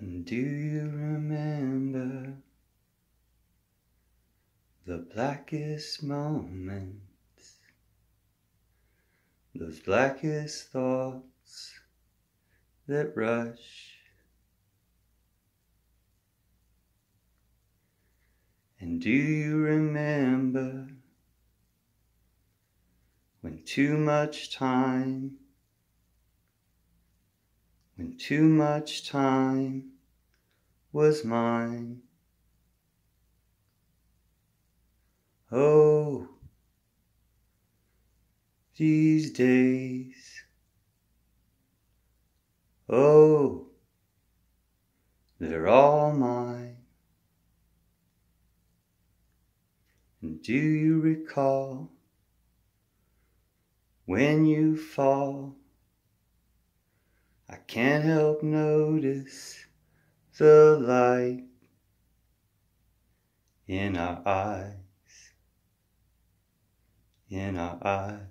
And do you remember the blackest moments, those blackest thoughts that rush? And do you remember when too much time when too much time was mine. Oh, these days. Oh, they're all mine. And do you recall when you fall? I can't help notice the light in our eyes, in our eyes.